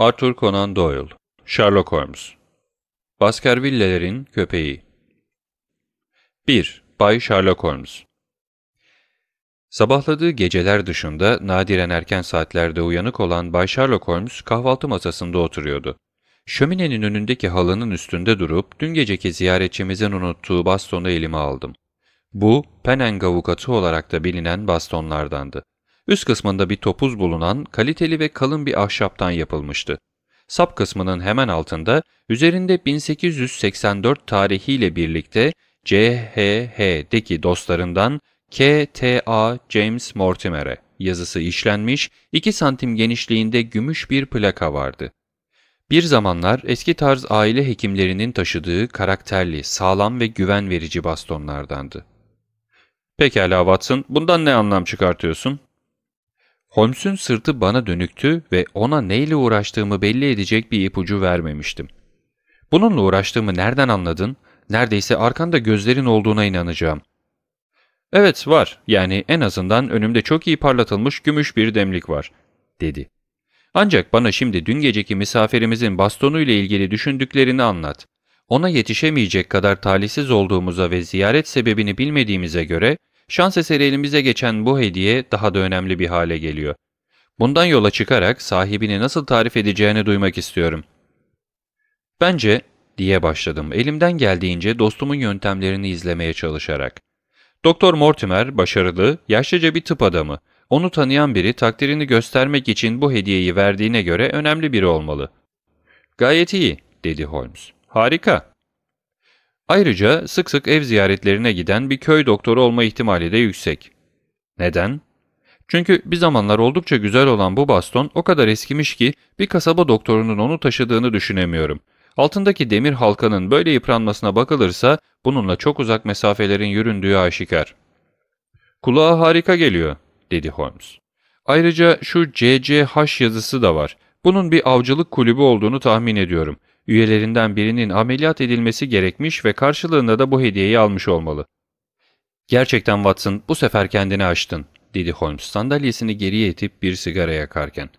Arthur Conan Doyle Sherlock Holmes Baskerville'lerin Köpeği 1. Bay Sherlock Holmes Sabahladığı geceler dışında nadiren erken saatlerde uyanık olan Bay Sherlock Holmes kahvaltı masasında oturuyordu. Şöminenin önündeki halının üstünde durup dün geceki ziyaretçimizin unuttuğu bastonu elime aldım. Bu, Penang avukatı olarak da bilinen bastonlardandı. Üst kısmında bir topuz bulunan kaliteli ve kalın bir ahşaptan yapılmıştı. Sap kısmının hemen altında üzerinde 1884 tarihiyle birlikte CHH'deki dostlarından KTA James Mortimer'e yazısı işlenmiş 2 santim genişliğinde gümüş bir plaka vardı. Bir zamanlar eski tarz aile hekimlerinin taşıdığı karakterli, sağlam ve güven verici bastonlardandı. Pekala Watson, bundan ne anlam çıkartıyorsun? Holmes'un sırtı bana dönüktü ve ona neyle uğraştığımı belli edecek bir ipucu vermemiştim. Bununla uğraştığımı nereden anladın? Neredeyse arkanda gözlerin olduğuna inanacağım. Evet var yani en azından önümde çok iyi parlatılmış gümüş bir demlik var dedi. Ancak bana şimdi dün geceki misafirimizin bastonuyla ilgili düşündüklerini anlat. Ona yetişemeyecek kadar talihsiz olduğumuza ve ziyaret sebebini bilmediğimize göre Şans eseri elimize geçen bu hediye daha da önemli bir hale geliyor. Bundan yola çıkarak sahibini nasıl tarif edeceğini duymak istiyorum. Bence diye başladım elimden geldiğince dostumun yöntemlerini izlemeye çalışarak. Doktor Mortimer başarılı, yaşlıca bir tıp adamı. Onu tanıyan biri takdirini göstermek için bu hediyeyi verdiğine göre önemli biri olmalı. Gayet iyi dedi Holmes. Harika. Ayrıca sık sık ev ziyaretlerine giden bir köy doktoru olma ihtimali de yüksek. Neden? Çünkü bir zamanlar oldukça güzel olan bu baston o kadar eskimiş ki bir kasaba doktorunun onu taşıdığını düşünemiyorum. Altındaki demir halkanın böyle yıpranmasına bakılırsa bununla çok uzak mesafelerin yüründüğü aşikar. Kulağa harika geliyor, dedi Holmes. Ayrıca şu CCH yazısı da var. Bunun bir avcılık kulübü olduğunu tahmin ediyorum üyelerinden birinin ameliyat edilmesi gerekmiş ve karşılığında da bu hediyeyi almış olmalı. Gerçekten Watson bu sefer kendini açtın, dedi Holmes sandalyesini geriye itip bir sigara yakarken.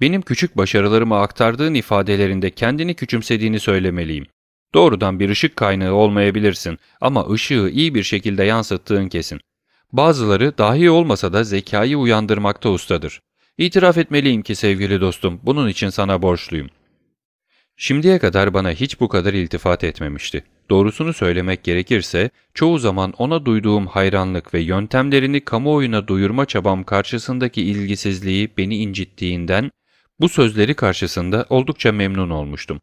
Benim küçük başarılarımı aktardığın ifadelerinde kendini küçümsediğini söylemeliyim. Doğrudan bir ışık kaynağı olmayabilirsin ama ışığı iyi bir şekilde yansıttığın kesin. Bazıları dahi olmasa da zekayı uyandırmakta ustadır. İtiraf etmeliyim ki sevgili dostum bunun için sana borçluyum. Şimdiye kadar bana hiç bu kadar iltifat etmemişti. Doğrusunu söylemek gerekirse çoğu zaman ona duyduğum hayranlık ve yöntemlerini kamuoyuna duyurma çabam karşısındaki ilgisizliği beni incittiğinden bu sözleri karşısında oldukça memnun olmuştum.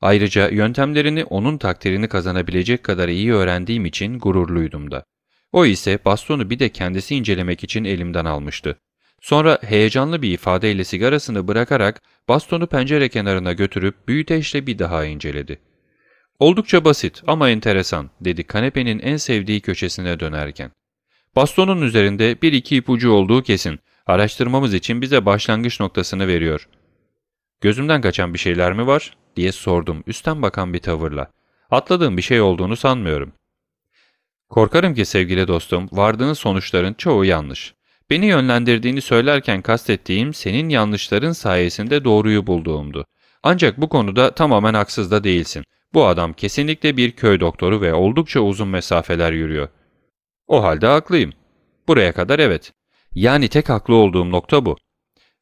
Ayrıca yöntemlerini onun takdirini kazanabilecek kadar iyi öğrendiğim için gururluydum da. O ise bastonu bir de kendisi incelemek için elimden almıştı. Sonra heyecanlı bir ifadeyle sigarasını bırakarak bastonu pencere kenarına götürüp büyüteçle bir daha inceledi. Oldukça basit ama enteresan dedi kanepenin en sevdiği köşesine dönerken. Bastonun üzerinde bir iki ipucu olduğu kesin. Araştırmamız için bize başlangıç noktasını veriyor. Gözümden kaçan bir şeyler mi var diye sordum üstten bakan bir tavırla. Atladığım bir şey olduğunu sanmıyorum. Korkarım ki sevgili dostum vardığın sonuçların çoğu yanlış. Beni yönlendirdiğini söylerken kastettiğim senin yanlışların sayesinde doğruyu bulduğumdu. Ancak bu konuda tamamen haksız da değilsin. Bu adam kesinlikle bir köy doktoru ve oldukça uzun mesafeler yürüyor. O halde haklıyım. Buraya kadar evet. Yani tek haklı olduğum nokta bu.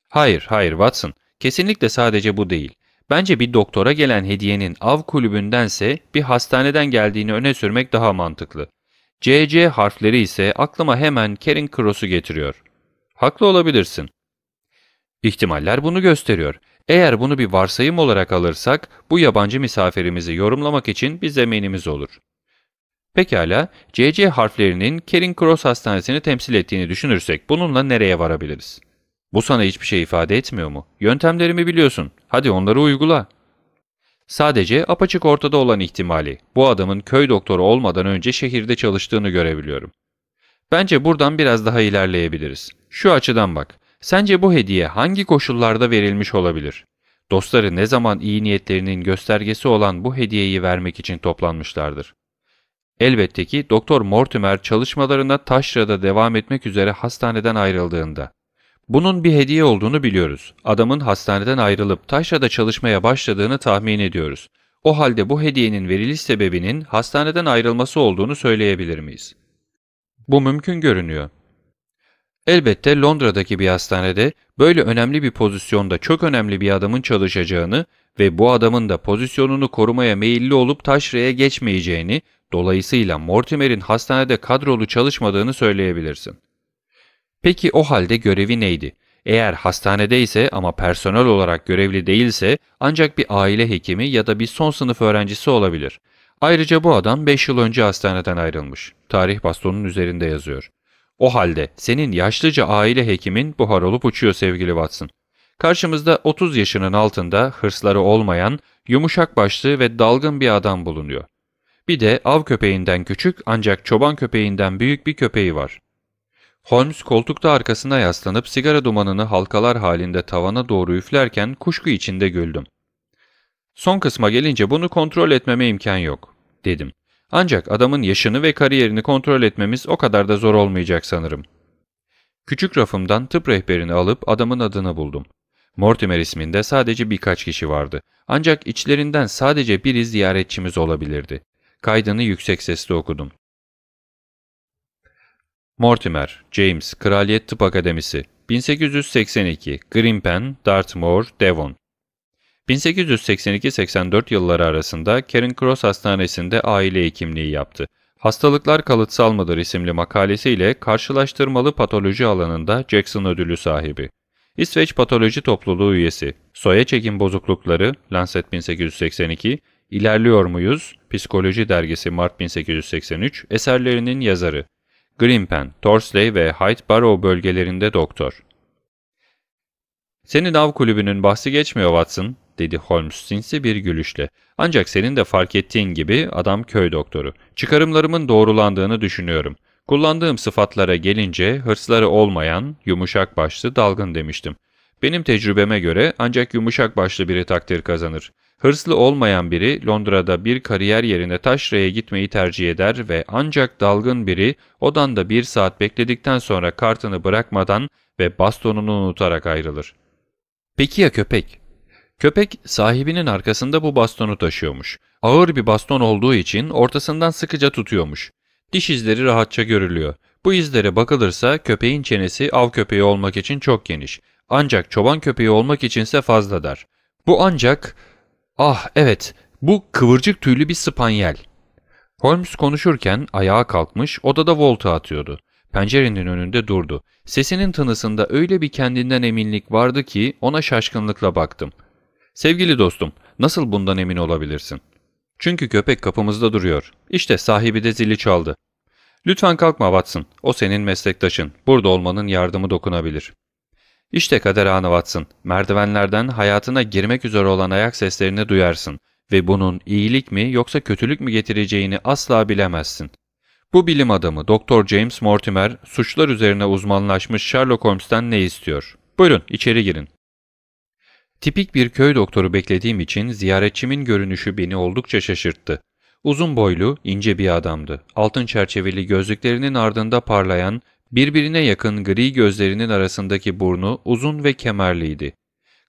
Hayır, hayır Watson. Kesinlikle sadece bu değil. Bence bir doktora gelen hediyenin av kulübündense bir hastaneden geldiğini öne sürmek daha mantıklı. CC harfleri ise aklıma hemen Karen Cross'u getiriyor. Haklı olabilirsin. İhtimaller bunu gösteriyor. Eğer bunu bir varsayım olarak alırsak bu yabancı misafirimizi yorumlamak için bir zeminimiz olur. Pekala, CC harflerinin Kering Cross Hastanesi'ni temsil ettiğini düşünürsek bununla nereye varabiliriz? Bu sana hiçbir şey ifade etmiyor mu? Yöntemlerimi biliyorsun. Hadi onları uygula. Sadece apaçık ortada olan ihtimali, bu adamın köy doktoru olmadan önce şehirde çalıştığını görebiliyorum. Bence buradan biraz daha ilerleyebiliriz. Şu açıdan bak. Sence bu hediye hangi koşullarda verilmiş olabilir? Dostları ne zaman iyi niyetlerinin göstergesi olan bu hediyeyi vermek için toplanmışlardır. Elbette ki Doktor Mortimer çalışmalarına Taşra'da devam etmek üzere hastaneden ayrıldığında. Bunun bir hediye olduğunu biliyoruz. Adamın hastaneden ayrılıp Taşra'da çalışmaya başladığını tahmin ediyoruz. O halde bu hediyenin veriliş sebebinin hastaneden ayrılması olduğunu söyleyebilir miyiz? Bu mümkün görünüyor. Elbette Londra'daki bir hastanede böyle önemli bir pozisyonda çok önemli bir adamın çalışacağını ve bu adamın da pozisyonunu korumaya meyilli olup taşraya geçmeyeceğini, dolayısıyla Mortimer'in hastanede kadrolu çalışmadığını söyleyebilirsin. Peki o halde görevi neydi? Eğer hastanede ise ama personel olarak görevli değilse ancak bir aile hekimi ya da bir son sınıf öğrencisi olabilir. Ayrıca bu adam 5 yıl önce hastaneden ayrılmış. Tarih bastonun üzerinde yazıyor. O halde senin yaşlıca aile hekimin buhar olup uçuyor sevgili Watson. Karşımızda 30 yaşının altında hırsları olmayan, yumuşak başlı ve dalgın bir adam bulunuyor. Bir de av köpeğinden küçük ancak çoban köpeğinden büyük bir köpeği var. Holmes koltukta arkasına yaslanıp sigara dumanını halkalar halinde tavana doğru üflerken kuşku içinde güldüm. Son kısma gelince bunu kontrol etmeme imkan yok, dedim. Ancak adamın yaşını ve kariyerini kontrol etmemiz o kadar da zor olmayacak sanırım. Küçük rafımdan tıp rehberini alıp adamın adını buldum. Mortimer isminde sadece birkaç kişi vardı. Ancak içlerinden sadece biri ziyaretçimiz olabilirdi. Kaydını yüksek sesle okudum. Mortimer, James, Kraliyet Tıp Akademisi 1882, Grimpen, Dartmoor, Devon 1882-84 yılları arasında Karen Cross Hastanesi'nde aile hekimliği yaptı. Hastalıklar Kalıtsal mıdır isimli makalesiyle karşılaştırmalı patoloji alanında Jackson ödülü sahibi. İsveç Patoloji Topluluğu üyesi, Soya Çekim Bozuklukları, Lancet 1882, İlerliyor Muyuz, Psikoloji Dergisi Mart 1883, eserlerinin yazarı. Grimpen, Torsley ve Hyde Barrow bölgelerinde doktor. Senin av kulübünün bahsi geçmiyor Watson, dedi Holmes sinsi bir gülüşle. Ancak senin de fark ettiğin gibi adam köy doktoru. Çıkarımlarımın doğrulandığını düşünüyorum. Kullandığım sıfatlara gelince hırsları olmayan, yumuşak başlı dalgın demiştim. Benim tecrübeme göre ancak yumuşak başlı biri takdir kazanır. Hırslı olmayan biri Londra'da bir kariyer yerine taşraya gitmeyi tercih eder ve ancak dalgın biri odanda bir saat bekledikten sonra kartını bırakmadan ve bastonunu unutarak ayrılır. Peki ya köpek? Köpek sahibinin arkasında bu bastonu taşıyormuş. Ağır bir baston olduğu için ortasından sıkıca tutuyormuş. Diş izleri rahatça görülüyor. Bu izlere bakılırsa köpeğin çenesi av köpeği olmak için çok geniş. Ancak çoban köpeği olmak içinse fazla dar. Bu ancak Ah evet, bu kıvırcık tüylü bir spanyel. Holmes konuşurken ayağa kalkmış, odada volta atıyordu. Pencerenin önünde durdu. Sesinin tınısında öyle bir kendinden eminlik vardı ki ona şaşkınlıkla baktım. Sevgili dostum, nasıl bundan emin olabilirsin? Çünkü köpek kapımızda duruyor. İşte sahibi de zili çaldı. Lütfen kalkma Watson, o senin meslektaşın. Burada olmanın yardımı dokunabilir. İşte kader anı Watson. Merdivenlerden hayatına girmek üzere olan ayak seslerini duyarsın ve bunun iyilik mi yoksa kötülük mü getireceğini asla bilemezsin. Bu bilim adamı Dr. James Mortimer suçlar üzerine uzmanlaşmış Sherlock Holmes'ten ne istiyor? Buyurun içeri girin. Tipik bir köy doktoru beklediğim için ziyaretçimin görünüşü beni oldukça şaşırttı. Uzun boylu, ince bir adamdı. Altın çerçeveli gözlüklerinin ardında parlayan Birbirine yakın gri gözlerinin arasındaki burnu uzun ve kemerliydi.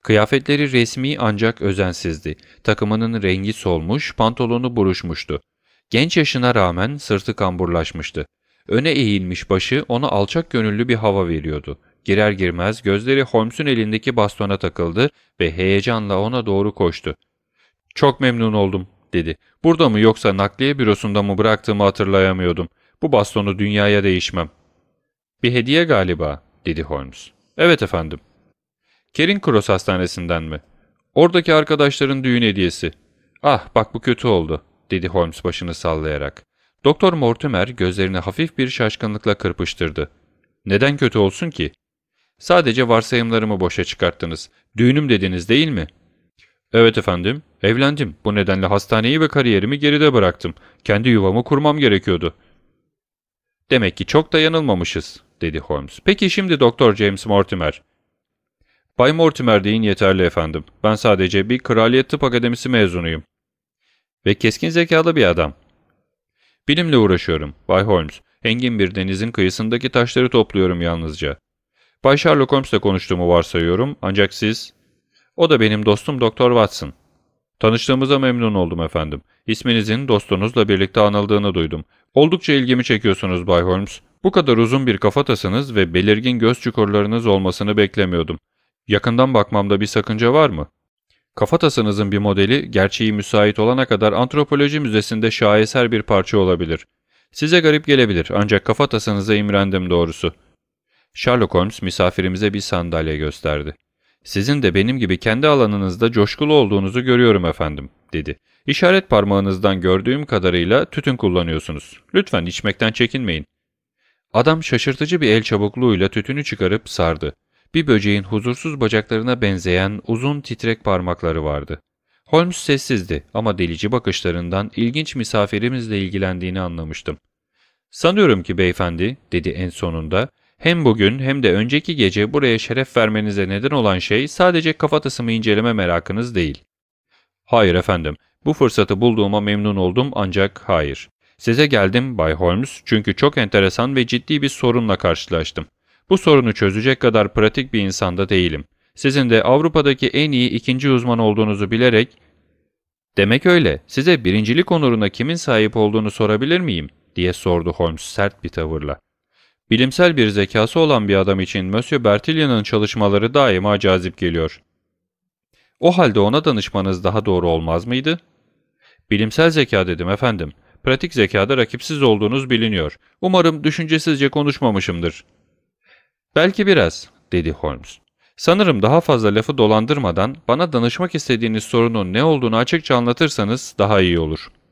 Kıyafetleri resmi ancak özensizdi. Takımının rengi solmuş, pantolonu buruşmuştu. Genç yaşına rağmen sırtı kamburlaşmıştı. Öne eğilmiş başı ona alçak gönüllü bir hava veriyordu. Girer girmez gözleri Holmes'un elindeki bastona takıldı ve heyecanla ona doğru koştu. ''Çok memnun oldum.'' dedi. ''Burada mı yoksa nakliye bürosunda mı bıraktığımı hatırlayamıyordum. Bu bastonu dünyaya değişmem.'' Bir hediye galiba, dedi Holmes. Evet efendim. Kerin Cross Hastanesi'nden mi? Oradaki arkadaşların düğün hediyesi. Ah bak bu kötü oldu, dedi Holmes başını sallayarak. Doktor Mortimer gözlerini hafif bir şaşkınlıkla kırpıştırdı. Neden kötü olsun ki? Sadece varsayımlarımı boşa çıkarttınız. Düğünüm dediniz değil mi? Evet efendim, evlendim. Bu nedenle hastaneyi ve kariyerimi geride bıraktım. Kendi yuvamı kurmam gerekiyordu. Demek ki çok da yanılmamışız dedi Holmes. Peki şimdi Doktor James Mortimer. Bay Mortimer deyin yeterli efendim. Ben sadece bir Kraliyet Tıp Akademisi mezunuyum. Ve keskin zekalı bir adam. Bilimle uğraşıyorum, Bay Holmes. Engin bir denizin kıyısındaki taşları topluyorum yalnızca. Bay Sherlock Holmes'la konuştuğumu varsayıyorum ancak siz... O da benim dostum Doktor Watson. Tanıştığımıza memnun oldum efendim. İsminizin dostunuzla birlikte anıldığını duydum. Oldukça ilgimi çekiyorsunuz Bay Holmes. Bu kadar uzun bir kafatasınız ve belirgin göz çukurlarınız olmasını beklemiyordum. Yakından bakmamda bir sakınca var mı? Kafatasınızın bir modeli gerçeği müsait olana kadar antropoloji müzesinde şaheser bir parça olabilir. Size garip gelebilir ancak kafatasınıza imrendim doğrusu. Sherlock Holmes misafirimize bir sandalye gösterdi. Sizin de benim gibi kendi alanınızda coşkulu olduğunuzu görüyorum efendim, dedi. İşaret parmağınızdan gördüğüm kadarıyla tütün kullanıyorsunuz. Lütfen içmekten çekinmeyin. Adam şaşırtıcı bir el çabukluğuyla tütünü çıkarıp sardı. Bir böceğin huzursuz bacaklarına benzeyen uzun titrek parmakları vardı. Holmes sessizdi ama delici bakışlarından ilginç misafirimizle ilgilendiğini anlamıştım. ''Sanıyorum ki beyefendi'' dedi en sonunda. ''Hem bugün hem de önceki gece buraya şeref vermenize neden olan şey sadece kafatasımı inceleme merakınız değil.'' ''Hayır efendim. Bu fırsatı bulduğuma memnun oldum ancak hayır. Size geldim Bay Holmes çünkü çok enteresan ve ciddi bir sorunla karşılaştım. Bu sorunu çözecek kadar pratik bir insanda değilim. Sizin de Avrupa'daki en iyi ikinci uzman olduğunuzu bilerek... Demek öyle, size birincilik onuruna kimin sahip olduğunu sorabilir miyim? diye sordu Holmes sert bir tavırla. Bilimsel bir zekası olan bir adam için Monsieur Bertillon'un çalışmaları daima cazip geliyor. O halde ona danışmanız daha doğru olmaz mıydı? Bilimsel zeka dedim efendim pratik zekada rakipsiz olduğunuz biliniyor. Umarım düşüncesizce konuşmamışımdır. Belki biraz, dedi Holmes. Sanırım daha fazla lafı dolandırmadan bana danışmak istediğiniz sorunun ne olduğunu açıkça anlatırsanız daha iyi olur.''